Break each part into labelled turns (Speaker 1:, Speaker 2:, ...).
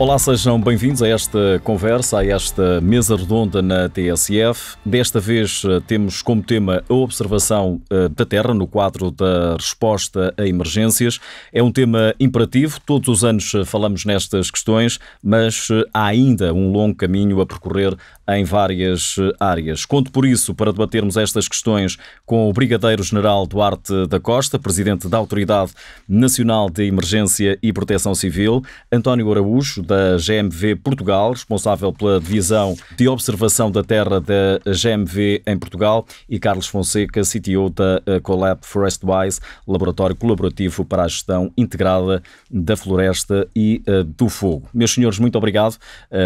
Speaker 1: Olá, sejam bem-vindos a esta conversa, a esta mesa redonda na TSF. Desta vez eh, temos como tema a observação eh, da Terra no quadro da resposta a emergências. É um tema imperativo, todos os anos eh, falamos nestas questões, mas há ainda um longo caminho a percorrer em várias eh, áreas. Conto por isso para debatermos estas questões com o Brigadeiro-General Duarte da Costa, Presidente da Autoridade Nacional de Emergência e Proteção Civil, António Araújo, da GMV Portugal, responsável pela Divisão de Observação da Terra da GMV em Portugal, e Carlos Fonseca, CTO da eh, Colab Forestwise, laboratório colaborativo para a gestão integrada da floresta e eh, do fogo. Meus senhores, muito obrigado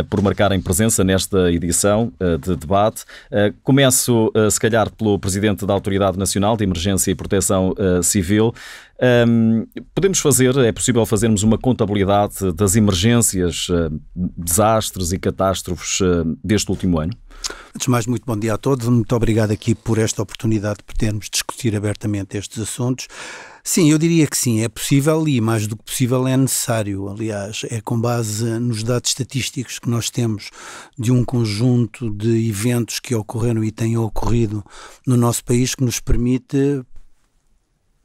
Speaker 1: por marcarem presença nesta edição discussão, eh, de debate. Eh, começo, eh, se calhar, pelo Presidente da Autoridade Nacional de Emergência e Proteção Civil. Ehm, podemos fazer, é possível fazermos uma contabilidade das emergências, desastres e catástrofes deste último ano?
Speaker 2: Antes de mais, muito bom dia a todos. Muito obrigado aqui por esta oportunidade de podermos discutir abertamente estes assuntos. Sim, eu diria que sim, é possível e mais do que possível é necessário. Aliás, é com base nos dados estatísticos que nós temos de um conjunto de eventos que ocorreram e têm ocorrido no nosso país que nos permite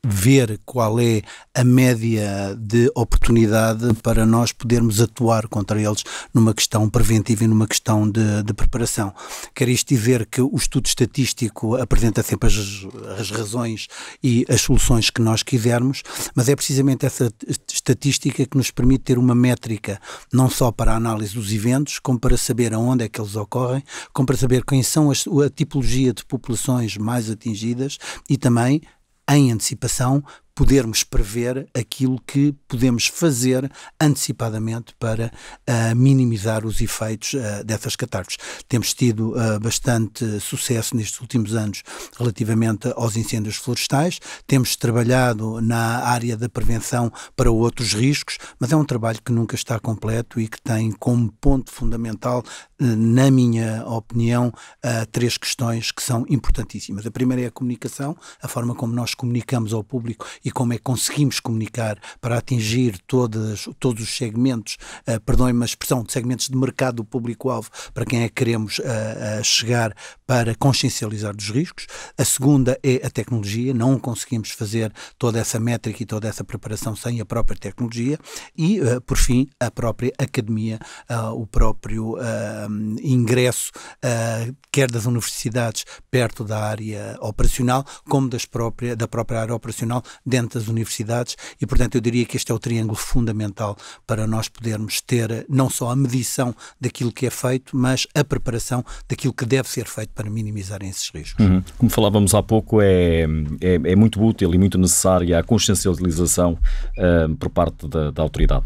Speaker 2: ver qual é a média de oportunidade para nós podermos atuar contra eles numa questão preventiva e numa questão de, de preparação. Quer isto dizer que o estudo estatístico apresenta sempre as, as razões e as soluções que nós quisermos, mas é precisamente essa estatística que nos permite ter uma métrica, não só para a análise dos eventos, como para saber aonde é que eles ocorrem, como para saber quem são as, a tipologia de populações mais atingidas e também em antecipação podermos prever aquilo que podemos fazer antecipadamente para uh, minimizar os efeitos uh, dessas catástrofes. Temos tido uh, bastante sucesso nestes últimos anos relativamente aos incêndios florestais, temos trabalhado na área da prevenção para outros riscos, mas é um trabalho que nunca está completo e que tem como ponto fundamental, na minha opinião, três questões que são importantíssimas. A primeira é a comunicação, a forma como nós comunicamos ao público e como é que conseguimos comunicar para atingir todas, todos os segmentos, uh, eh, perdoem uma expressão, de segmentos de mercado do público-alvo, para quem é que queremos uh, uh, chegar para consciencializar dos riscos. A segunda é a tecnologia, não conseguimos fazer toda essa métrica e toda essa preparação sem a própria tecnologia. E, uh, por fim, a própria academia, o próprio ingresso, quer das universidades perto da área operacional, como das própria, da própria área operacional dentro dentro das universidades e, portanto, eu diria que este é o triângulo fundamental para nós podermos ter eh, não só a medição daquilo que é feito, mas a preparação daquilo que deve ser feito para minimizar esses riscos.
Speaker 1: Uhum. Como falávamos há pouco, é, é, é, muito útil e muito necessária a consciencialização uh, por parte da, da autoridade.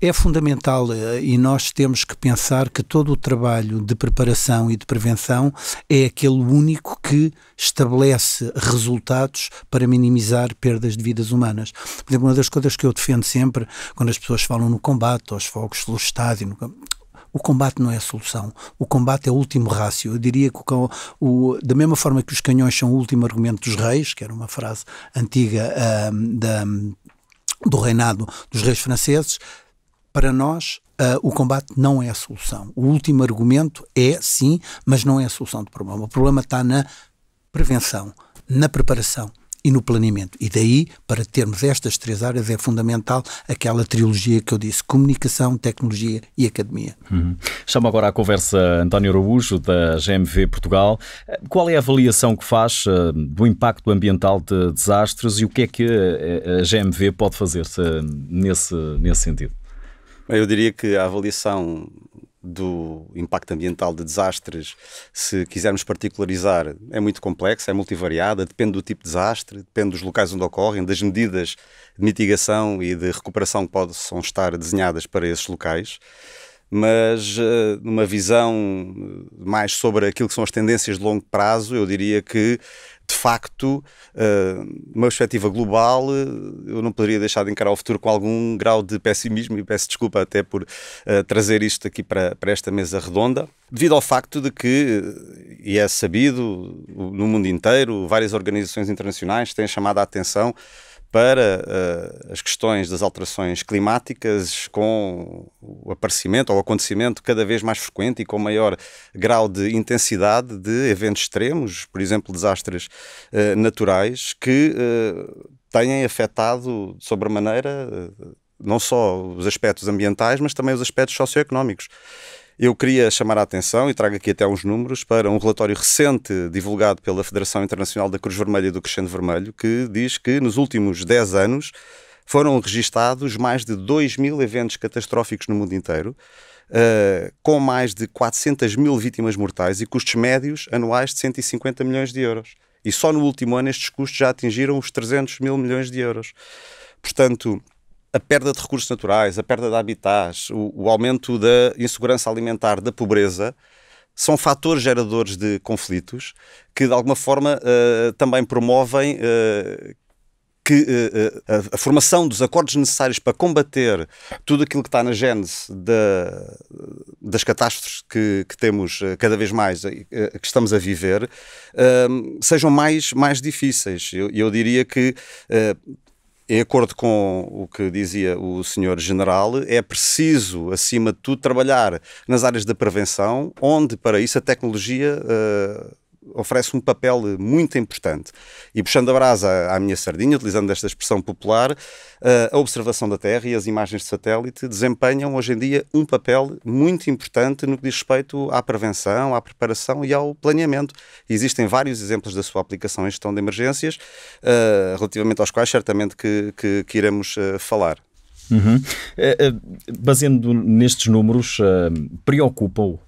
Speaker 2: É fundamental eh, e nós temos que pensar que todo o trabalho de preparação e de prevenção é aquele único que estabelece resultados para minimizar perdas de vida vidas humanas. Por exemplo, uma das coisas que eu defendo sempre, quando as pessoas falam no combate, aos fogos florestais estádio, no... O combate não é a solução. O combate é o último rácio. Eu diria que, o, o, da mesma forma que os canhões são o último argumento dos reis, que era uma frase antiga da, do reinado dos reis franceses, para nós Uh, o combate não é a solução. O último argumento é sim, mas não é a solução do problema. O problema está na prevenção, na preparação, e no planeamento. E daí, para termos estas três áreas, é fundamental aquela trilogia que eu disse: comunicação, tecnologia e academia.
Speaker 1: Uhum. Chamo agora à conversa António Araújo, da GMV Portugal. Qual é a avaliação que faz eh, do impacto ambiental de desastres e o que é que eh, a GMV pode fazer eh, nesse, nesse sentido?
Speaker 3: Eu diria que a avaliação do impacto ambiental de desastres, se quisermos particularizar, é muito complexa, é multivariada, depende do tipo de desastre, depende dos locais onde ocorrem, das medidas de mitigação e de recuperação que possam estar desenhadas para esses locais mas eh, numa visão eh, mais sobre aquilo que são as tendências de longo prazo, eu diria que de facto, eh, numa perspectiva global, eu não poderia deixar de encarar o futuro com algum grau de pessimismo e peço desculpa até por trazer isto aqui para, para esta mesa redonda, devido ao facto de que, e é sabido no mundo inteiro, várias organizações internacionais têm chamado a atenção para uh, as questões das alterações climáticas, com o aparecimento ou acontecimento cada vez mais frequente e com maior grau de intensidade de eventos extremos, por exemplo, desastres uh, naturais, que uh, têm afetado de sobremaneira não só os aspectos ambientais, mas também os aspectos socioeconómicos. Eu queria chamar a atenção e trago aqui até uns números para um relatório recente divulgado pela Federação Internacional da Cruz Vermelha e do Crescendo Vermelho, que diz que nos últimos 10 anos foram registados mais de 2 mil eventos catastróficos no mundo inteiro, uh, com mais de 400 mil vítimas mortais e custos médios anuais de 150 milhões de euros. E só no último ano estes custos já atingiram os 300 mil milhões de euros. Portanto, a perda de recursos naturais, a perda de habitats, o, o aumento da insegurança alimentar, da pobreza, são fatores geradores de conflitos que, de alguma forma, uh, também promovem uh, que uh, a, a, formação dos acordos necessários para combater tudo aquilo que está na gênese da, das catástrofes que, que, temos cada vez mais, que estamos a viver, sejam mais, mais difíceis. Eu, eu diria que em acordo com o que dizia o senhor general, é preciso, acima de tudo, trabalhar nas áreas da prevenção, onde para isso a tecnologia uh, oferece um papel eh, muito importante. E puxando a brasa à minha sardinha, utilizando esta expressão popular, eh, a observação da Terra e as imagens de satélite desempenham hoje em dia um papel muito importante no que diz respeito à prevenção, à preparação e ao planeamento. existem vários exemplos da sua aplicação em gestão de emergências, eh, relativamente aos quais certamente que, que, que iremos falar.
Speaker 1: Uhum. Eh, eh, baseando nestes números, eh, preocupam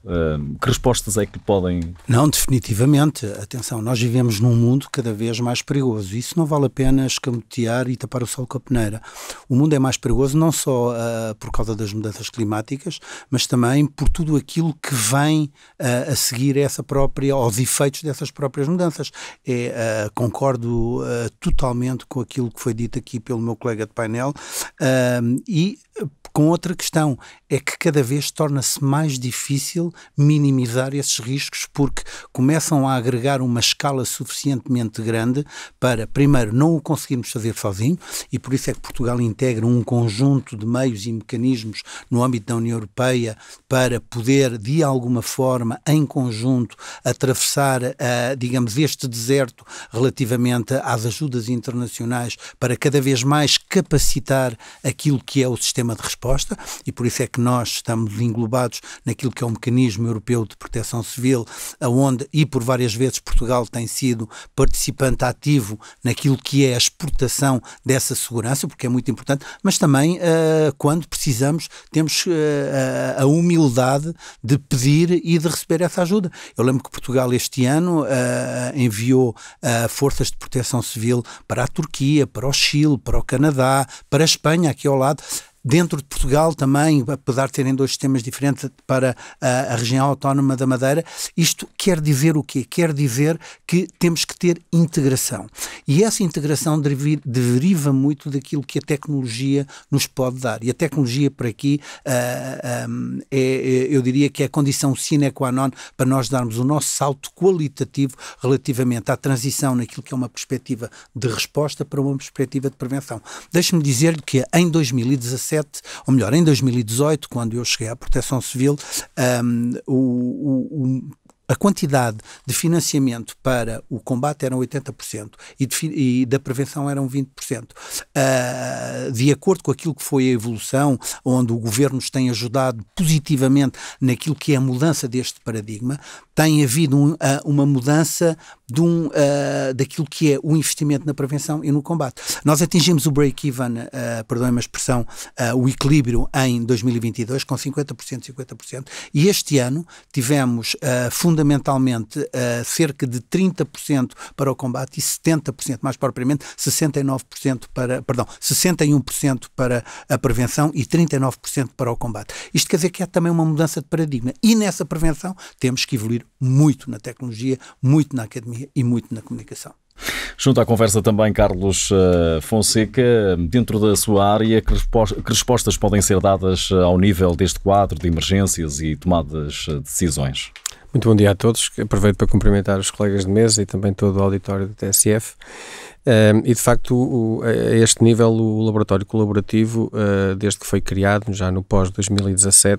Speaker 1: que respostas é que podem. Não,
Speaker 2: definitivamente. Atenção, nós vivemos num mundo cada vez mais perigoso. Isso não vale a pena escamotear e tapar o sol com a peneira. O mundo é mais perigoso não só uh, por causa das mudanças climáticas, mas também por tudo aquilo que vem uh, a seguir essa própria, aos efeitos dessas próprias mudanças. É, uh, concordo totalmente com aquilo que foi dito aqui pelo meu colega de painel. Uh, e eh, com outra questão, é que cada vez torna-se mais difícil minimizar esses riscos porque começam a agregar uma escala suficientemente grande para, primeiro, não o conseguirmos fazer sozinho e por isso é que Portugal integra um conjunto de meios e mecanismos no âmbito da União Europeia para poder, de alguma forma, em conjunto, atravessar, uh, digamos, este deserto relativamente às ajudas internacionais para cada vez mais capacitar aquilo que é o sistema de resposta resposta, e por isso é que nós estamos englobados naquilo que é o mecanismo europeu de proteção civil, aonde, e por várias vezes, Portugal tem sido participante ativo naquilo que é a exportação dessa segurança, porque é muito importante, mas também uh, quando precisamos, temos uh, a humildade de pedir e de receber essa ajuda. Eu lembro que Portugal este ano uh, enviou forças de proteção civil para a Turquia, para o Chile, para o Canadá, para a Espanha, aqui ao lado Dentro de Portugal também, apesar de terem dois sistemas diferentes para a, a região autónoma da Madeira, isto quer dizer o quê? Quer dizer que temos que ter integração. E essa integração deriva muito daquilo que a tecnologia nos pode dar. E a tecnologia, por aqui, uh, ah, um, ah, ah, é, é, eu diria que é a condição sine qua non para nós darmos o nosso salto qualitativo relativamente à transição naquilo que é uma perspectiva de resposta para uma perspectiva de prevenção. Deixe-me dizer-lhe que em 2017, 2017, ou melhor, em 2018, quando eu cheguei à Proteção Civil, um, o, o, a quantidade de financiamento para o combate eram 80% e, de, e da prevenção eram 20%. Uh, ah, de acordo com aquilo que foi a evolução, onde o governo nos tem ajudado positivamente naquilo que é a mudança deste paradigma, tem havido um, uh, uma mudança de um, uh, daquilo que é o investimento na prevenção e no combate. Nós atingimos o break-even, uh, perdoem-me a expressão, uh, o equilíbrio em 2022, com 50%, 50%, e este ano tivemos uh, fundamentalmente cerca de 30% para o combate e 70%, mais propriamente, 69% para, perdão, 61% para a prevenção e 39% para o combate. Isto quer dizer que há também uma mudança de paradigma, e nessa prevenção temos que evoluir muito na tecnologia, muito na academia economia e muito na comunicação.
Speaker 1: Junto à conversa também Carlos eh, Fonseca, dentro da sua área, que respostas podem ser dadas eh, ao nível deste
Speaker 4: quadro de emergências e tomadas de eh, decisões? Muito bom dia a todos. Aproveito para cumprimentar os colegas de mesa e também todo o auditório do TSF. Um, e de facto, o, a este nível, o laboratório colaborativo, uh, desde que foi criado, já no pós-2017,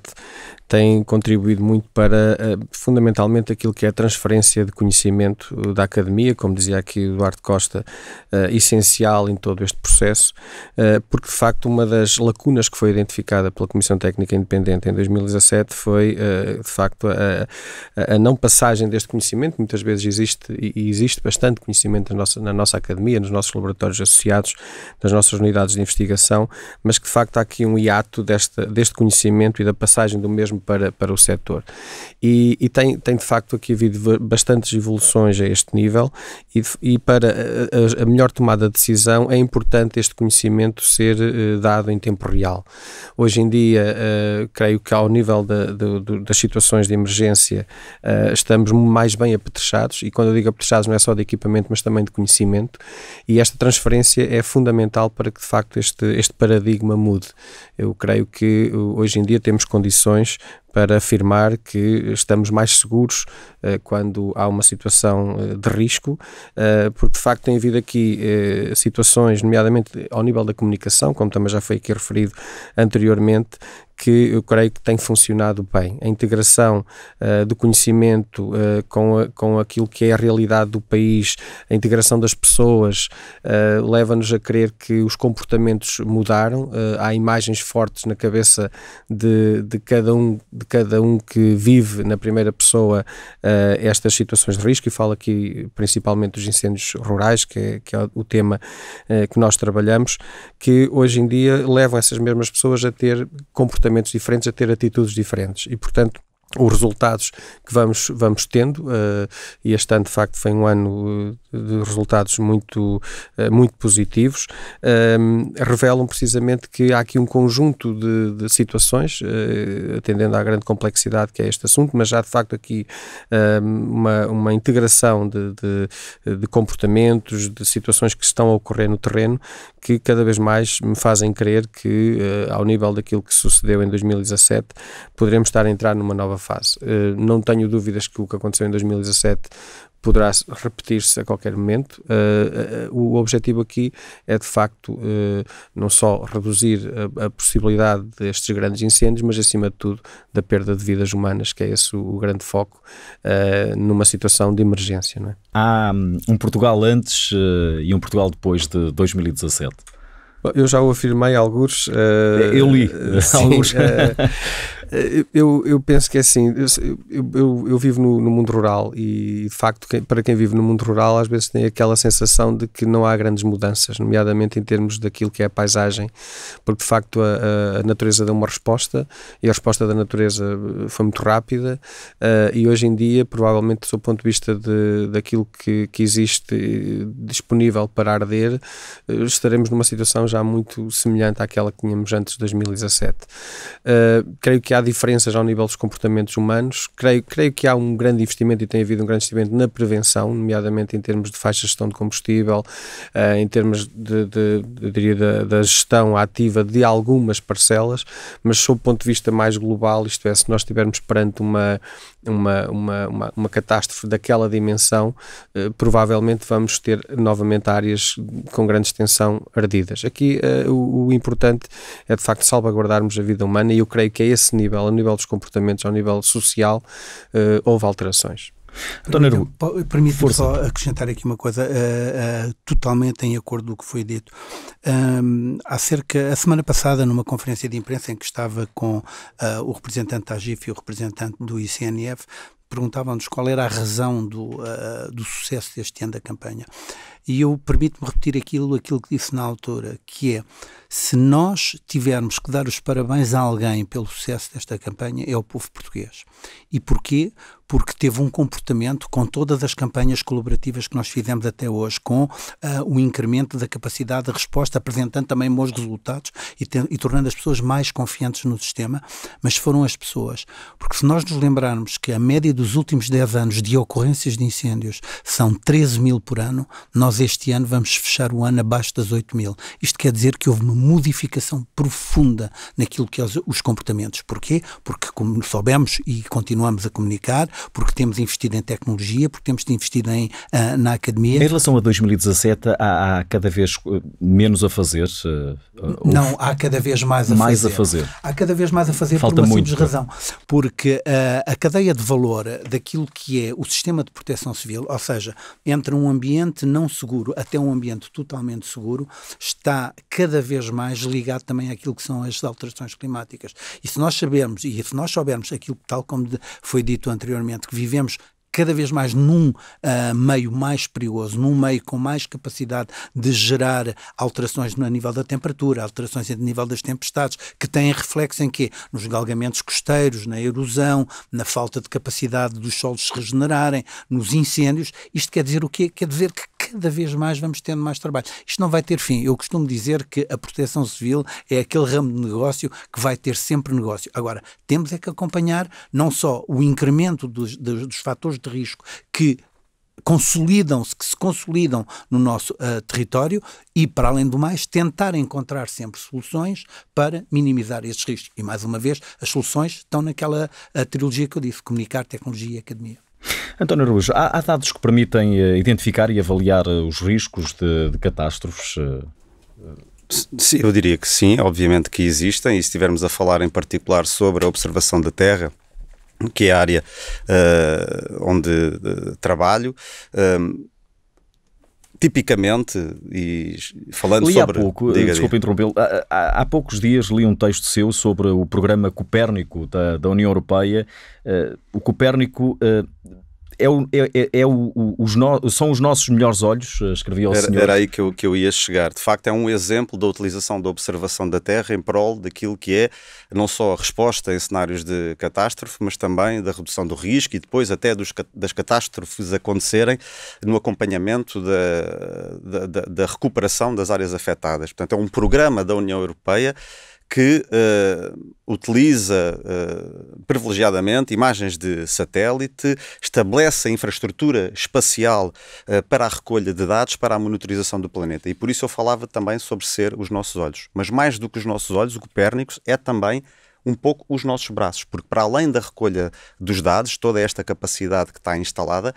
Speaker 4: tem contribuído muito para uh, fundamentalmente aquilo que é a transferência de conhecimento da academia, como dizia aqui Eduardo Costa, uh, essencial em todo este processo, uh, porque de facto uma das lacunas que foi identificada pela Comissão Técnica Independente em 2017 foi de facto a, a, não passagem deste conhecimento. Muitas vezes existe e existe bastante conhecimento na nossa, na nossa academia nos nossos laboratórios associados, nas nossas unidades de investigação, mas que de facto há aqui um hiato deste, deste conhecimento e da passagem do mesmo para, para o setor. E, e tem, tem de facto aqui havido bastantes evoluções a este nível e, e para a, a, melhor tomada de decisão é importante este conhecimento ser eh, dado em tempo real. Hoje em dia, eh, creio que ao nível da, do, do, das situações de emergência eh, estamos mais bem apetrechados e quando eu digo apetrechados não é só de equipamento, mas também de conhecimento e esta transferência é fundamental para que de facto este, este paradigma mude. Eu creio que uh, hoje em dia temos condições para afirmar que estamos mais seguros uh, quando há uma situação uh, de risco, porque de facto tem havido aqui situações, nomeadamente ao nível da comunicação, como também já foi aqui referido anteriormente, que eu creio que tem funcionado bem. A integração uh, do conhecimento uh, com, a, com aquilo que é a realidade do país, a integração das pessoas, uh, leva-nos a crer que os comportamentos mudaram. há imagens fortes na cabeça de, de, cada um, de cada um que vive na primeira pessoa estas situações de risco, e falo aqui principalmente dos incêndios rurais, que é, que é o tema que nós trabalhamos, que hoje em dia levam essas mesmas pessoas a ter comportamentos comportamentos diferentes, a ter atitudes diferentes. E, portanto, os resultados que vamos, vamos tendo, uh, e este ano de facto foi um ano eh, de resultados muito, eh, muito positivos, um, ehm, revelam precisamente que há aqui um conjunto de, de situações, uh, atendendo à grande complexidade que é este assunto, mas há de facto aqui um, ehm, uma, uma integração de, de, de, comportamentos, de situações que estão a ocorrer no terreno, que cada vez mais me fazem crer que, uh, ao nível daquilo que sucedeu em 2017, poderemos estar a entrar numa nova fase. Uh, não tenho dúvidas que o que aconteceu em 2017 poderá repetir-se a qualquer momento. Uh, uh, o objetivo aqui é, de facto, uh, não só reduzir a, a, possibilidade destes grandes incêndios, mas, acima de tudo, da perda de vidas humanas, que é esse o, o grande foco numa situação de emergência. Não é?
Speaker 1: Há hum, um Portugal antes e um Portugal depois de 2017.
Speaker 4: Eu já o afirmei alguns. Uh, eu li uh, alguns. Uh, eh, eu, eu penso que é assim, eu, eu, eu vivo no, no, mundo rural e de facto quem, para quem vive no mundo rural às vezes tem aquela sensação de que não há grandes mudanças, nomeadamente em termos daquilo que é a paisagem, porque de facto a, a natureza deu uma resposta e a resposta da natureza eh, foi muito rápida uh, e hoje em dia provavelmente do ponto de vista de, daquilo que, que existe disponível para arder, estaremos numa situação já muito semelhante àquela que tínhamos antes de 2017. Uh, creio que há diferenças ao nível dos comportamentos humanos. Creio, creio que há um grande investimento e tem havido um grande investimento na prevenção, nomeadamente em termos de faixa de gestão de combustível, uh, em termos de, de, de, da gestão ativa de algumas parcelas, mas sob o ponto de vista mais global, isto é, se nós estivermos perante uma, uma, uma, uma, uma catástrofe daquela dimensão, eh, provavelmente vamos ter novamente áreas com grande extensão ardidas. Aqui eh, o, o, importante é de facto salvaguardarmos a vida humana e eu creio que a é esse nível, a nível dos comportamentos, ao nível social, eh, houve alterações. António então,
Speaker 2: Permite-me só acrescentar aqui uma coisa, uh, uh, totalmente em acordo com o que foi dito. Um, há cerca, a semana passada, numa conferência de imprensa em que estava com uh, o representante da AGIF e o representante do ICNF, perguntavam-nos qual era a razão do, do sucesso deste ano da campanha. E eu permito-me repetir aquilo, aquilo que disse na altura, que é se nós tivermos que dar os parabéns a alguém pelo sucesso desta campanha, é o povo português. E porquê? porque teve um comportamento com todas as campanhas colaborativas que nós fizemos até hoje, com uh, o incremento da capacidade de resposta, apresentando também bons resultados e, te, e tornando as pessoas mais confiantes no sistema, mas foram as pessoas. Porque se nós nos lembrarmos que a média dos últimos 10 anos de ocorrências de incêndios são 13 mil por ano, nós este ano vamos fechar o ano abaixo das 8 mil. Isto quer dizer que houve uma modificação profunda naquilo que é os, os comportamentos. Porquê? Porque, como soubemos e continuamos a comunicar, porque temos investido em tecnologia, porque temos
Speaker 1: investido em, uh, na academia. Em relação a 2017, há, há cada vez eh, menos a fazer? Uh, Não, há cada vez mais a mais fazer. a fazer.
Speaker 2: Há cada vez mais a fazer Falta por uma muito. simples razão. Porque uh, a cadeia de valor daquilo que é o sistema de proteção civil, ou seja, entre um ambiente não seguro até um ambiente totalmente seguro, está cada vez mais ligado também àquilo que são as alterações climáticas. E se nós sabemos, e se nós soubermos aquilo que tal como foi dito anteriormente, que vivemos cada vez mais num uh, meio mais perigoso, num meio com mais capacidade de gerar alterações no nível da temperatura, alterações no nível das tempestades, que têm reflexo em quê? Nos galgamentos costeiros, na erosão, na falta de capacidade dos solos se regenerarem, nos incêndios. Isto quer dizer o quê? Quer dizer que cada vez mais vamos tendo mais trabalho. Isto não vai ter fim. Eu costumo dizer que a proteção civil é aquele ramo de negócio que vai ter sempre negócio. Agora, temos é que acompanhar não só o incremento dos, dos, dos fatores de risco que consolidam-se, que se consolidam no nosso uh, território e, para além do mais, tentar encontrar sempre soluções para minimizar esses riscos. E, mais uma vez, as soluções estão naquela trilogia que eu disse: comunicar, tecnologia e academia.
Speaker 1: António Araújo, há, há, dados que permitem uh, identificar e avaliar uh, os riscos de, de catástrofes?
Speaker 3: Sim, eu diria que sim, obviamente que existem, e se estivermos a falar em particular sobre a observação da Terra, que é a área uh, onde uh, trabalho. Ehm, tipicamente, e falando li sobre... Há pouco, diga, desculpa interrompê-lo,
Speaker 1: há, há, poucos dias li um texto seu sobre o programa Copérnico da, da União Europeia. Uh, o Copérnico uh, é o, é, é, é o, os no, são os nossos melhores olhos, eh, escrevia o era, senhor. Era aí
Speaker 3: que eu, que eu ia chegar. De facto, é um exemplo da utilização da observação da Terra em prol daquilo que é não só a resposta em cenários de catástrofe, mas também da redução do risco e depois até dos, das catástrofes acontecerem no acompanhamento da, da, da recuperação das áreas afetadas. Portanto, é um programa da União Europeia que uh, utiliza uh, privilegiadamente imagens de satélite, estabelece a infraestrutura espacial uh, para a recolha de dados, para a monitorização do planeta. E por isso eu falava também sobre ser os nossos olhos. Mas mais do que os nossos olhos, o Copérnico é também um pouco os nossos braços, porque para além da recolha dos dados, toda esta capacidade que está instalada,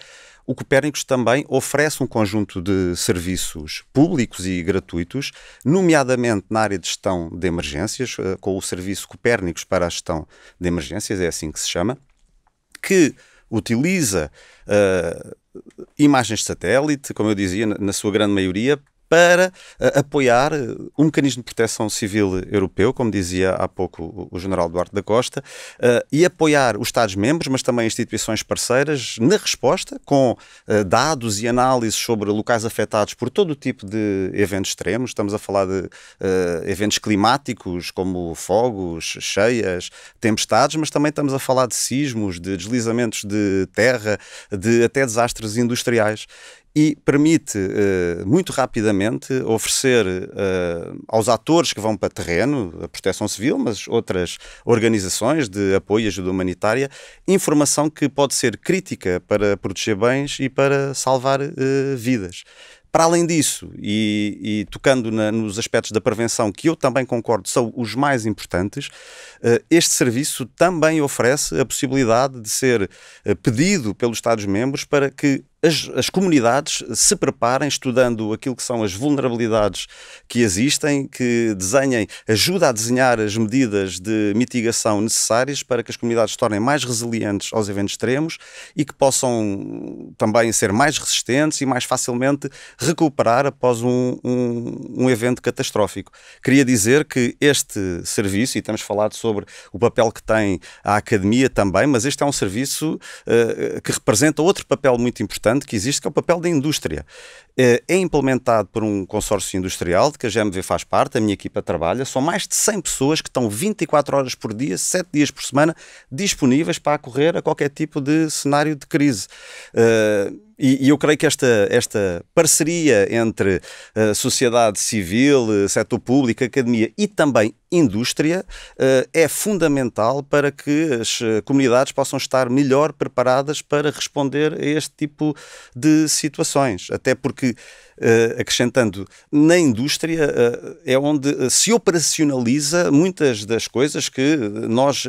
Speaker 3: o Copérnicos também oferece um conjunto de serviços públicos e gratuitos, nomeadamente na área de gestão de emergências, eh, com o serviço Copérnicos para a gestão de emergências, é assim que se chama, que utiliza uh, imagens de satélite, como eu dizia, na sua grande maioria, para uh, apoiar eh, um mecanismo de proteção civil europeu, como dizia há pouco o, o general Duarte da Costa, uh, e apoiar os Estados-membros, mas também instituições parceiras, na resposta, com uh, dados e análises sobre locais afetados por todo o tipo de eventos extremos. Estamos a falar de eventos climáticos, como fogos, cheias, tempestades, mas também estamos a falar de sismos, de deslizamentos de terra, de até desastres industriais e permite uh, muito rapidamente oferecer uh, aos atores que vão para terreno, a Proteção Civil, mas outras organizações de apoio e ajuda humanitária, informação que pode ser crítica para proteger bens e para salvar uh, vidas. Para além disso, e, e tocando na, nos aspectos da prevenção, que eu também concordo são os mais importantes, este serviço também oferece a possibilidade de ser pedido pelos Estados-membros para que as, as, comunidades se preparem estudando aquilo que são as vulnerabilidades que existem, que desenhem, ajuda a desenhar as medidas de mitigação necessárias para que as comunidades se tornem mais resilientes aos eventos extremos e que possam também ser mais resistentes e mais facilmente recuperar após um, um, um evento catastrófico. Queria dizer que este serviço, e temos falado sobre o papel que tem a academia também, mas este é um serviço uh, que representa outro papel muito importante importante que existe, que é o papel da indústria. Eh, é implementado por um consórcio industrial, de que a GMV faz parte, a minha equipa trabalha, são mais de 100 pessoas que estão 24 horas por dia, 7 dias por semana, disponíveis para acorrer a qualquer tipo de cenário de crise. Uh, e, e, eu creio que esta, esta parceria entre uh, sociedade civil, uh, setor público, academia e também indústria uh, é fundamental para que as comunidades possam estar melhor preparadas para responder a este tipo de situações. Até porque, acrescentando, na indústria é onde se operacionaliza muitas das coisas que nós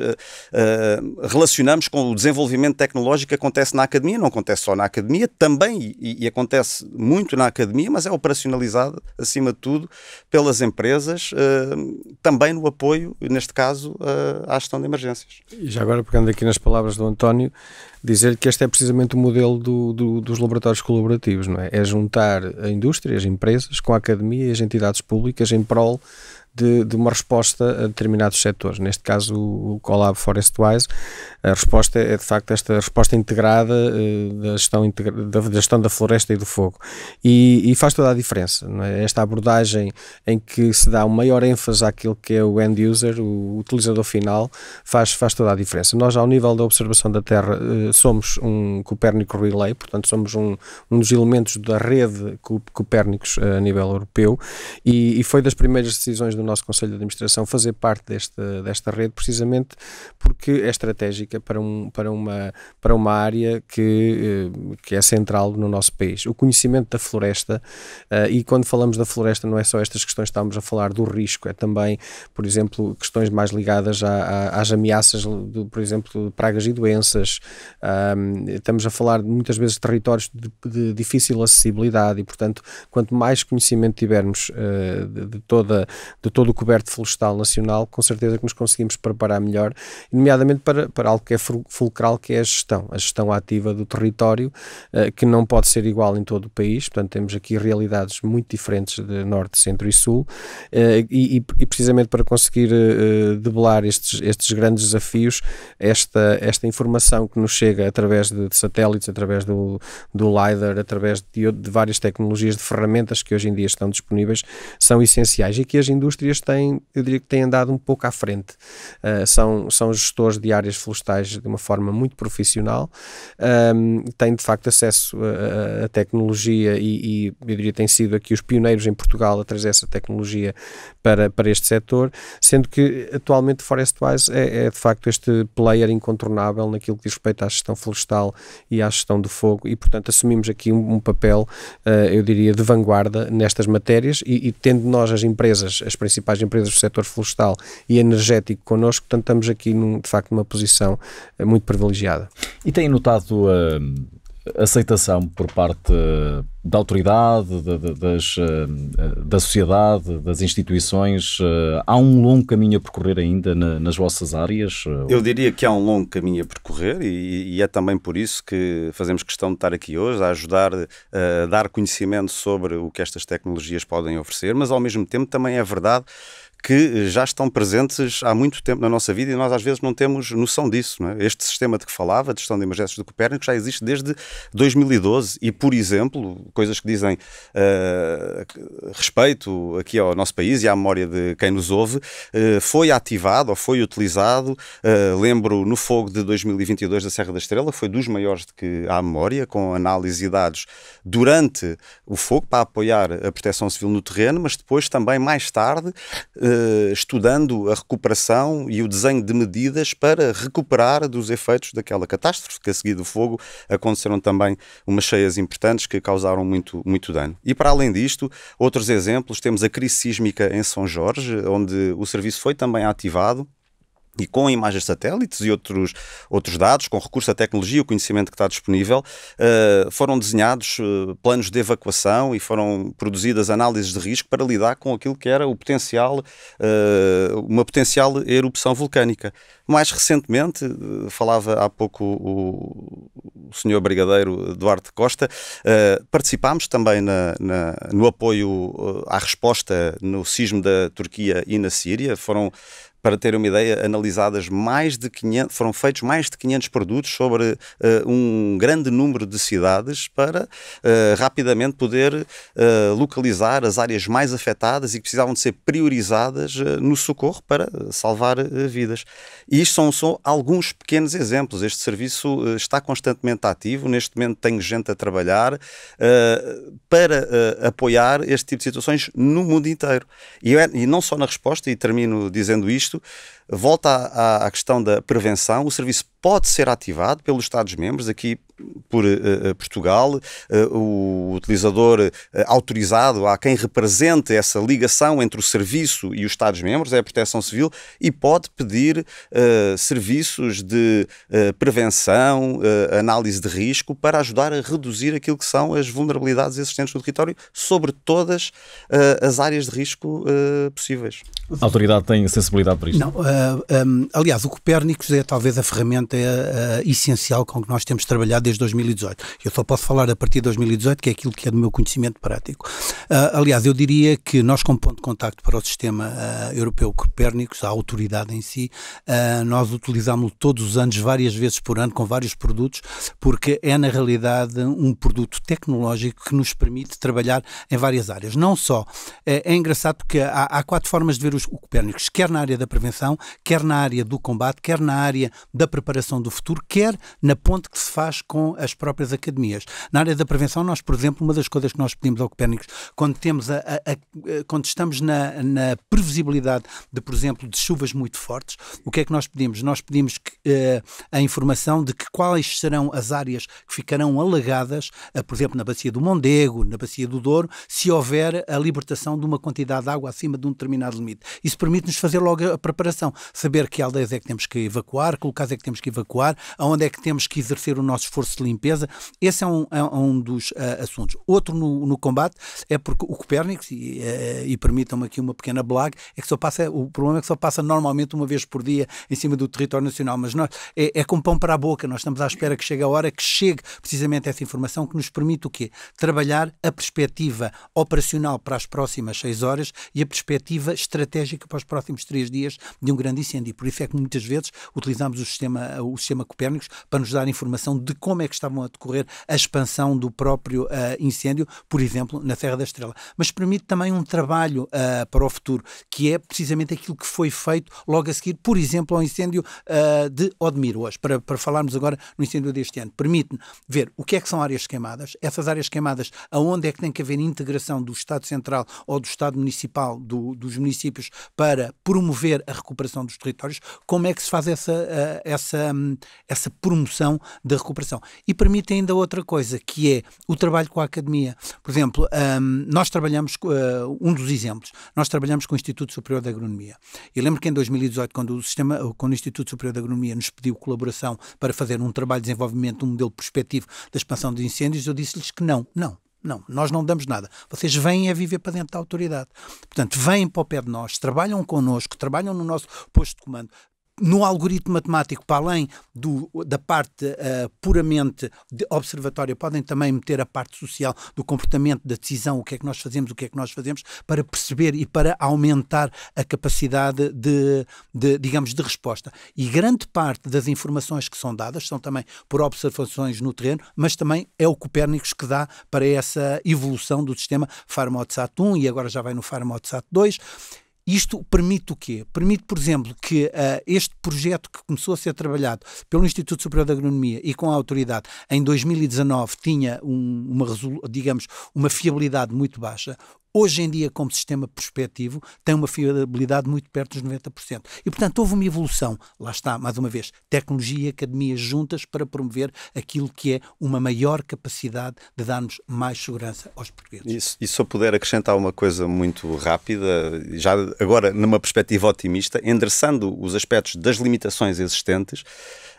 Speaker 3: relacionamos com o desenvolvimento tecnológico que acontece na academia, não acontece só na academia, também, e, e, acontece muito na academia, mas é operacionalizada acima de tudo, pelas empresas, uh, também no apoio, neste caso, uh, à gestão de emergências.
Speaker 4: E já agora, pegando aqui nas palavras do António, dizer que este é precisamente o modelo do, do, dos laboratórios colaborativos, não é? É juntar a indústria, as empresas, com a academia e as entidades públicas em prol de, de, uma resposta a determinados setores. Neste caso, o Collab Forestwise, a resposta é de facto esta resposta integrada uh, da, gestão integra da, gestão da floresta e do fogo. E, e faz toda a diferença. É? Esta abordagem em que se dá um maior ênfase àquilo que é o end user, o utilizador final, faz, faz toda a diferença. Nós, ao nível da observação da Terra, uh, somos um Copérnico Relay, portanto, somos um, um dos elementos da rede Copérnicos uh, a nível europeu, e, e foi das primeiras decisões do nosso Conselho de Administração fazer parte desta, desta rede, precisamente porque é estratégica para, um, para, uma, para uma área que, eh, que é central no nosso país. O conhecimento da floresta, eh, e quando falamos da floresta, não é só estas questões, estamos a falar do risco, é também, por exemplo, questões mais ligadas às ameaças, do por exemplo, de pragas e doenças. estamos a falar muitas vezes de territórios de, de difícil acessibilidade e, portanto, quanto mais conhecimento tivermos eh, de, de toda, de de todo o coberto florestal nacional, com certeza que nos conseguimos preparar melhor, nomeadamente para, para algo que é fulcral, que é a gestão, a gestão ativa do território, eh, que não pode ser igual em todo o país, portanto temos aqui realidades muito diferentes de norte, centro e sul, eh, e, e precisamente para conseguir eh, debelar estes, estes grandes desafios, esta, esta informação que nos chega através de, de satélites, através do, do LiDAR, através de, de várias tecnologias, de ferramentas que hoje em dia estão disponíveis, são essenciais e que as indústrias têm, eu diria que têm andado um pouco à frente. Uh, são, são gestores de áreas florestais de uma forma muito profissional, um, têm de facto acesso à tecnologia e, e, eu diria que têm sido aqui os pioneiros em Portugal a trazer essa tecnologia para, para este setor, sendo que atualmente Forestwise é, é de facto este player incontornável naquilo que diz respeito à gestão florestal e à gestão do fogo e portanto assumimos aqui um, um papel, uh, eu diria, de vanguarda nestas matérias e, e tendo nós as empresas, as principais principais empresas do setor florestal e energético connosco, portanto estamos aqui num, de facto numa posição eh, muito privilegiada. E tem notado a eh, aceitação por
Speaker 1: parte da autoridade, da, das, eh, da sociedade, das instituições? Eh, há um longo caminho a percorrer ainda na, nas vossas áreas? Eh, Eu
Speaker 3: diria que há um longo caminho a percorrer e, e, é também por isso que fazemos questão de estar aqui hoje a ajudar a dar conhecimento sobre o que estas tecnologias podem oferecer, mas ao mesmo tempo também é verdade que eh, já estão presentes há muito tempo na nossa vida e nós às vezes não temos noção disso. É? Este sistema de que falava, de gestão de emergências do Copérnico, já existe desde 2012 e, por exemplo, coisas que dizem uh, respeito aqui ao nosso país e à memória de quem nos ouve, uh, foi ativado ou foi utilizado, uh, lembro, no fogo de 2022 da Serra da Estrela, foi dos maiores de que há memória, com análise e dados durante o fogo para apoiar a proteção civil no terreno, mas depois também mais tarde eh, estudando a recuperação e o desenho de medidas para recuperar dos efeitos daquela catástrofe, que a seguir do fogo aconteceram também umas cheias importantes que causaram muito, muito dano. E para além disto, outros exemplos, temos a crise sísmica em São Jorge, onde o serviço foi também ativado e com imagens satélites e outros, outros dados, com recurso à tecnologia, o conhecimento que está disponível, eh, foram desenhados eh, planos de evacuação e foram produzidas análises de risco para lidar com aquilo que era o potencial, eh, uma potencial erupção vulcânica. Mais recentemente, falava há pouco o, o senhor Brigadeiro Duarte Costa, participámos também na, na, no apoio à resposta no sismo da Turquia e na Síria, foram para ter uma ideia, analisadas mais de 500, foram feitos mais de 500 produtos sobre uh, um grande número de cidades para uh, rapidamente poder uh, localizar as áreas mais afetadas e que precisavam de ser priorizadas no socorro para salvar vidas. E isto são só alguns pequenos exemplos. Este serviço está constantemente ativo, neste momento tenho gente a trabalhar para apoiar este tipo de situações no mundo inteiro. E, é, e não só na resposta, e termino dizendo isto, isto volta à, à, questão da prevenção. O serviço pode ser ativado pelos Estados-membros. Aqui por uh, Portugal, uh, o utilizador uh, autorizado a quem represente essa ligação entre o serviço e os Estados-membros é a Proteção Civil e pode pedir serviços de prevenção, análise de risco para ajudar a reduzir aquilo que são as vulnerabilidades existentes no território sobre todas as áreas de risco possíveis.
Speaker 1: A autoridade tem sensibilidade para isto?
Speaker 2: Não. Um, aliás, o Copérnico é talvez a ferramenta essencial com que nós temos trabalhado desde 2018. Eu só posso falar a partir de 2018, que é aquilo que é do meu conhecimento prático. Uh, aliás, eu diria que nós, como ponto de contacto para o sistema uh, europeu Copérnicos, a autoridade em si, uh, nós utilizámos todos os anos, várias vezes por ano, com vários produtos, porque é, na realidade, um produto tecnológico que nos permite trabalhar em várias áreas. Não só. É, é engraçado porque há, há, quatro formas de ver os, o Copérnicos, quer na área da prevenção, quer na área do combate, quer na área da preparação do futuro, quer na ponte que se faz com com as próprias academias. Na área da prevenção, nós, por exemplo, uma das coisas que nós pedimos ao Copérnicos, quando, temos a, a, a, quando estamos na, na, previsibilidade de, por exemplo, de chuvas muito fortes, o que é que nós pedimos? Nós pedimos que, eh, a informação de que quais serão as áreas que ficarão alagadas, eh, por exemplo, na bacia do Mondego, na bacia do Douro, se houver a libertação de uma quantidade de água acima de um determinado limite. Isso permite-nos fazer logo a preparação, saber que aldeias é que temos que evacuar, que locais é que temos que evacuar, aonde é que temos que exercer o nosso esforço esforço de limpeza. Esse é um, é um dos uh, assuntos. Outro no, no, combate é porque o Copérnico, e, uh, e permitam-me aqui uma pequena blague, é que só passa, o problema é que só passa normalmente uma vez por dia em cima do território nacional, mas nós, é, é com pão para a boca, nós estamos à espera que chegue a hora que chegue precisamente essa informação que nos permite o quê? Trabalhar a perspectiva operacional para as próximas seis horas e a perspectiva estratégica para os próximos três dias de um grande incêndio. Por isso é que muitas vezes utilizamos o sistema, o sistema Copérnicos para nos dar informação de como como é que estavam a decorrer a expansão do próprio uh, incêndio, por exemplo, na Serra da Estrela. Mas permite também um trabalho uh, para o futuro, que é precisamente aquilo que foi feito logo a seguir, por exemplo, ao incêndio uh, de Odmir, hoje, para, para falarmos agora no incêndio deste ano. Permite ver o que é que são áreas queimadas, essas áreas queimadas, aonde é que tem que haver integração do Estado Central ou do Estado Municipal, do, dos municípios, para promover a recuperação dos territórios, como é que se faz essa, essa, hum, essa promoção da recuperação. Então, e permite ainda outra coisa, que é o trabalho com a academia. Por exemplo, um, nós trabalhamos, uh, um dos exemplos, nós trabalhamos com o Instituto Superior de Agronomia. Eu lembro que em 2018, quando o, sistema, quando o Instituto Superior de Agronomia nos pediu colaboração para fazer um trabalho de desenvolvimento um modelo perspectivo da expansão de incêndios, eu disse-lhes que não, não, não, nós não damos nada. Vocês vêm a viver para dentro da autoridade. Portanto, vêm para o pé de nós, trabalham connosco, trabalham no nosso posto de comando, no algoritmo matemático, para além do, da parte uh, puramente observatória, podem também meter a parte social do comportamento, da decisão, o que é que nós fazemos, o que é que nós fazemos, para perceber e para aumentar a capacidade de, de digamos, de resposta. E grande parte das informações que são dadas são também por observações no terreno, mas também é o Copérnicos que dá para essa evolução do sistema farmod 1 e agora já vai no farmod 2 isto permite o quê? Permite, por exemplo, que uh, este projeto que começou a ser trabalhado pelo Instituto Superior de Agronomia e com a autoridade em 2019 tinha um, uma, digamos, uma fiabilidade muito baixa hoje em dia, como sistema prospectivo, tem uma fiabilidade muito perto dos 90%. E, portanto, houve uma evolução, lá está, mais uma vez, tecnologia e academia juntas para promover aquilo que é uma maior capacidade de darmos mais segurança aos
Speaker 3: portugueses. E, e se eu puder acrescentar uma coisa muito rápida, já agora numa perspectiva otimista, endereçando os aspectos das limitações existentes,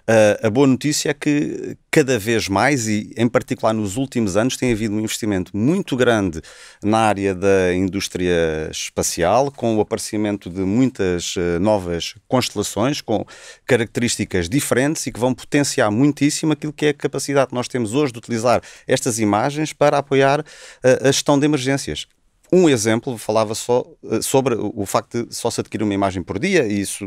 Speaker 3: Uh, a boa notícia é que cada vez mais, e em particular nos últimos anos, tem havido um investimento muito grande na área da indústria espacial, com o aparecimento de muitas uh, novas constelações com características diferentes e que vão potenciar muitíssimo aquilo que é a capacidade que nós temos hoje de utilizar estas imagens para apoiar uh, a gestão de emergências um exemplo falava só eh, sobre o facto de só se adquirir uma imagem por dia, e isso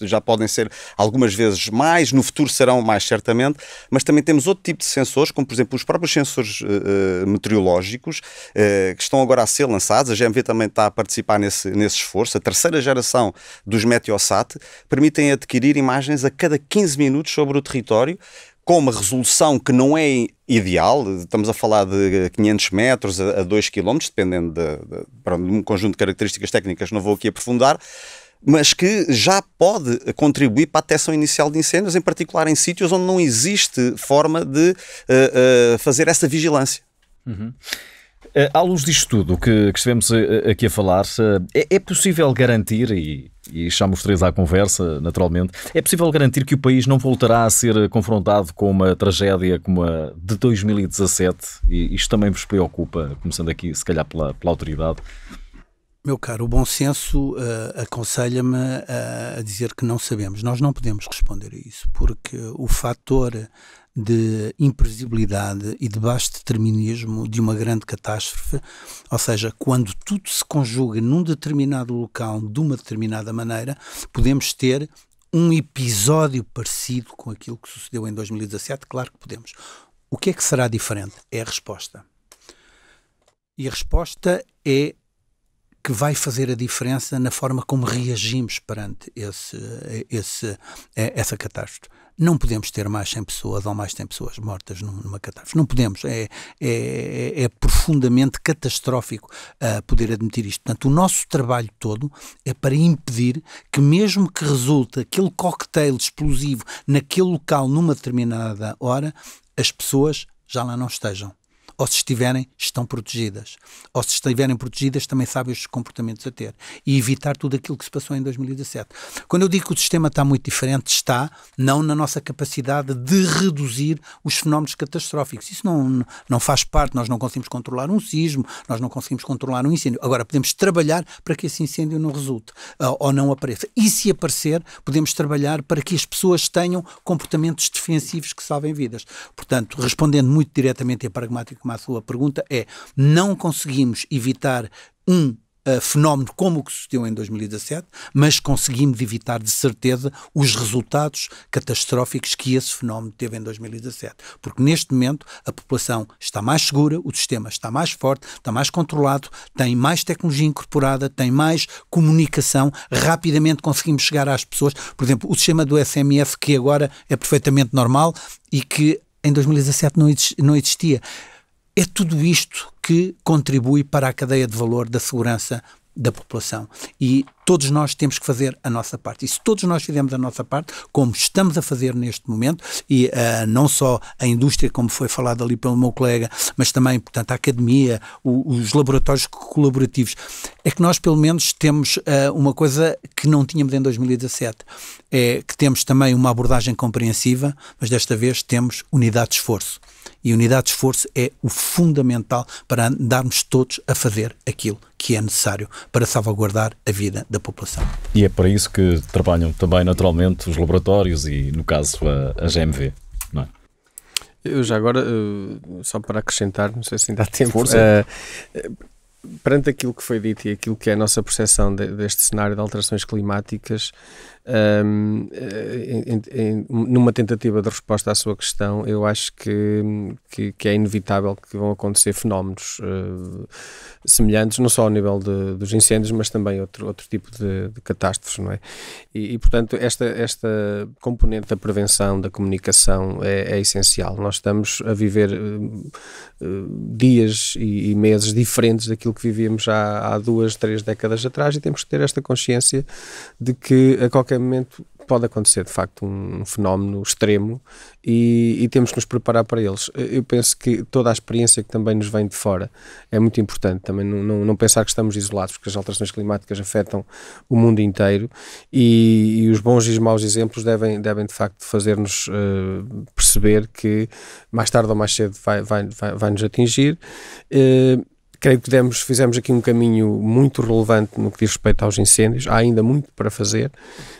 Speaker 3: já podem ser algumas vezes mais, no futuro serão mais certamente, mas também temos outro tipo de sensores, como por exemplo os próprios sensores uh, meteorológicos, uh, que estão agora a ser lançados, a GMV também está a participar nesse, nesse esforço, a terceira geração dos Meteosat permitem adquirir imagens a cada 15 minutos sobre o território, com uma resolução que não é ideal, estamos a falar de 500 metros a, a 2 km, dependendo de, de, de, de um conjunto de características técnicas, não vou aqui aprofundar, mas que já pode contribuir para a detecção inicial de incêndios, em particular em sítios onde não existe forma de uh, uh, fazer essa vigilância.
Speaker 1: Uhum. Eh, à luz disto tudo que, que estivemos eh, eh, aqui a falar, é, é possível garantir, e, e chamo os três à conversa, naturalmente, é possível garantir que o país não voltará a ser confrontado com uma tragédia como a de 2017? E isto também vos preocupa, começando aqui, se calhar, pela, pela autoridade?
Speaker 2: Meu caro, o bom senso uh, aconselha-me a, a, dizer que não sabemos. Nós não podemos responder a isso, porque o fator de imprevisibilidade e de baixo determinismo de uma grande catástrofe, ou seja, quando tudo se conjuga num determinado local de uma determinada maneira, podemos ter um episódio parecido com aquilo que sucedeu em 2017? Claro que podemos. O que é que será diferente? É a resposta. E a resposta é que vai fazer a diferença na forma como reagimos perante esse, esse, eh, essa catástrofe. Não podemos ter mais 100 pessoas ou mais 100 pessoas mortas numa catástrofe. Não podemos. É, é, é, é profundamente catastrófico uh, poder admitir isto. Portanto, o nosso trabalho todo é para impedir que, mesmo que resulte aquele cocktail explosivo naquele local numa determinada hora, as pessoas já lá não estejam. Ou se estiverem, estão protegidas. Ou se estiverem protegidas, também sabem os comportamentos a ter. E evitar tudo aquilo que se passou em 2017. Quando eu digo que o sistema está muito diferente, está não na nossa capacidade de reduzir os fenómenos catastróficos. Isso não, não faz parte, nós não conseguimos controlar um sismo, nós não conseguimos controlar um incêndio. Agora, podemos trabalhar para que esse incêndio não resulte ah, ou não apareça. E se aparecer, podemos trabalhar para que as pessoas tenham comportamentos defensivos que salvem vidas. Portanto, respondendo muito diretamente e pragmático como a sua pergunta, é não conseguimos evitar um Uh, fenómeno como o que sucedeu em 2017, mas conseguimos evitar de certeza os resultados catastróficos que esse fenómeno teve em 2017. Porque neste momento a população está mais segura, o sistema está mais forte, está mais controlado, tem mais tecnologia incorporada, tem mais comunicação, rapidamente conseguimos chegar às pessoas. Por exemplo, o sistema do SMS, que agora é perfeitamente normal e que em 2017 não existia é tudo isto que contribui para a cadeia de valor da segurança da população. E todos nós temos que fazer a nossa parte. E se todos nós fizermos a nossa parte, como estamos a fazer neste momento, e uh, não só a indústria, como foi falado ali pelo meu colega, mas também, portanto, a academia, o, os laboratórios colaborativos, é que nós, pelo menos, temos uh, uma coisa que não tínhamos em 2017. É que temos também uma abordagem compreensiva, mas desta vez temos unidade de esforço. E unidade de esforço é o fundamental para andarmos todos a fazer aquilo que é necessário para salvaguardar a vida da da
Speaker 4: população.
Speaker 1: E é para isso que trabalham também naturalmente os laboratórios e, no caso, a, a GMV,
Speaker 4: não é? Eu já agora, eh, só para acrescentar, não sei se ainda há tempo, Força. Uh, perante aquilo que foi dito e aquilo que é a nossa percepção de, deste cenário de alterações climáticas, um, eh, em, em, numa tentativa de resposta à sua questão, eu acho que, que, que é inevitável que vão acontecer fenómenos uh, semelhantes, não só ao nível de, dos incêndios, mas também outro, outro tipo de, de catástrofes, não é? E, e, portanto, esta, esta componente da prevenção, da comunicação, é, é essencial. Nós estamos a viver uh, dias e, e, meses diferentes daquilo que vivíamos há, há duas, três décadas atrás e temos que ter esta consciência de que a qualquer qualquer momento pode acontecer de facto um fenómeno extremo e, e, temos que nos preparar para eles. Eu penso que toda a experiência que também nos vem de fora é muito importante também não, não, não pensar que estamos isolados porque as alterações climáticas afetam o mundo inteiro e, e os bons e os maus exemplos devem, devem de facto fazer-nos uh, perceber que mais tarde ou mais cedo vai, vai, vai, vai nos atingir. Uh, Creio que demos, fizemos aqui um caminho muito relevante no que diz respeito aos incêndios. Há ainda muito para fazer,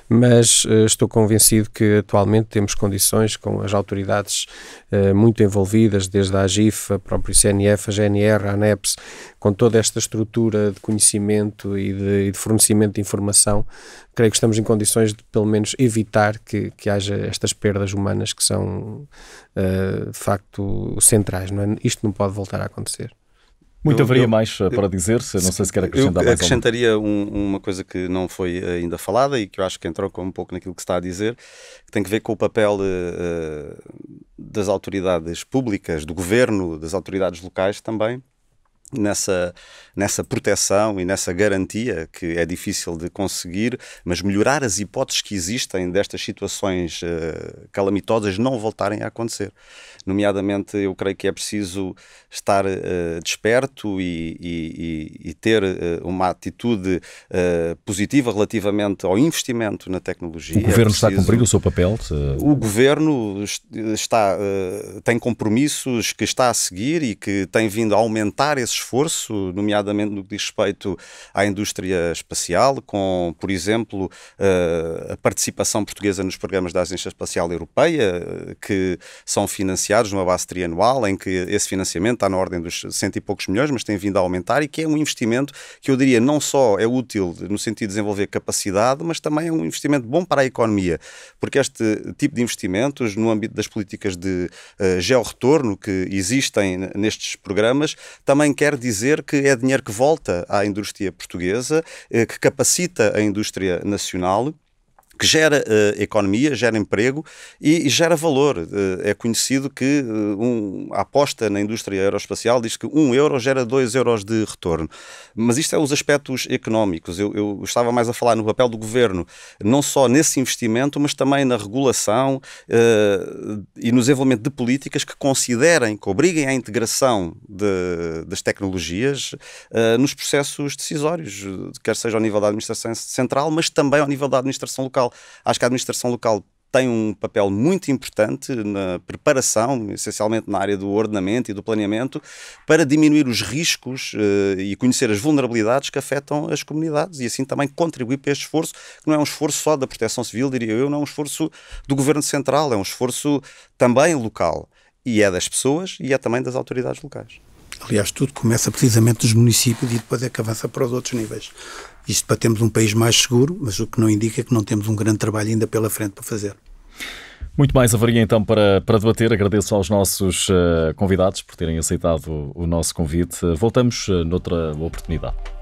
Speaker 4: mas uh, estou convencido que atualmente temos condições com as autoridades uh, muito envolvidas, desde a AGIF, a própria CNF, a GNR, a ANEPS, com toda esta estrutura de conhecimento e de, e de fornecimento de informação, creio que estamos em condições de, pelo menos, evitar que, que haja estas perdas humanas que são, uh, de facto, centrais. Não é? Isto não pode voltar a acontecer. Muito eu, haveria eu, mais eh, eu, para dizer-se, não sei se quer acrescentar eu mais
Speaker 3: acrescentaria um, uma coisa que não foi eh, ainda falada e que eu acho que entrou um pouco naquilo que está a dizer, que tem que ver com o papel uh, das autoridades públicas, do governo, das autoridades locais também, nessa nessa proteção e nessa garantia que é difícil de conseguir, mas melhorar as hipóteses que existem destas situações uh, calamitosas não voltarem a acontecer. Nomeadamente, eu creio que é preciso estar uh, desperto e, e, e ter uh, uma atitude positiva relativamente ao investimento na tecnologia. O é governo é preciso... está a cumprir o
Speaker 1: seu papel? O
Speaker 3: governo está, tem compromissos que está a seguir e que tem vindo a aumentar esse esforço, nomeadamente nomeadamente no que diz respeito à indústria espacial, com, por exemplo, eh, a participação portuguesa nos programas da Agência Espacial Europeia, eh, que são financiados numa base trianual, em que esse financiamento está na ordem dos cento e poucos milhões, mas tem vindo a aumentar e que é um investimento que eu diria não só é útil no sentido de desenvolver capacidade, mas também é um investimento bom para a economia, porque este tipo de investimentos no âmbito das políticas de uh, georretorno que existem nestes programas também quer dizer que é dinheiro dinheiro que volta à indústria portuguesa, eh, que capacita a indústria nacional que gera uh, economia, gera emprego e, e gera valor. Uh, é conhecido que uh, um, a aposta na indústria aeroespacial diz que um euro gera dois euros de retorno. Mas isto é os aspectos económicos. Eu, eu, estava mais a falar no papel do governo, não só nesse investimento, mas também na regulação e no desenvolvimento de políticas que considerem, que obriguem à integração de, das tecnologias nos processos decisórios, quer seja ao nível da administração central, mas também ao nível da administração local local. Acho que a administração local tem um papel muito importante na preparação, essencialmente na área do ordenamento e do planeamento, para diminuir os riscos uh, e conhecer as vulnerabilidades que afetam as comunidades e assim também contribuir para este esforço, que não é um esforço só da Proteção Civil, diria eu, não é um esforço do Governo Central, é um esforço também local. E é das pessoas e é também das autoridades locais.
Speaker 2: Aliás, tudo começa precisamente nos municípios e depois é que avança para os outros níveis. Isto para termos um país mais seguro, mas o que não indica é que não temos um grande trabalho ainda pela frente para fazer.
Speaker 1: Muito mais avaria então para, para debater. Agradeço aos nossos uh, convidados por terem aceitado o, o nosso convite. Voltamos uh, noutra oportunidade.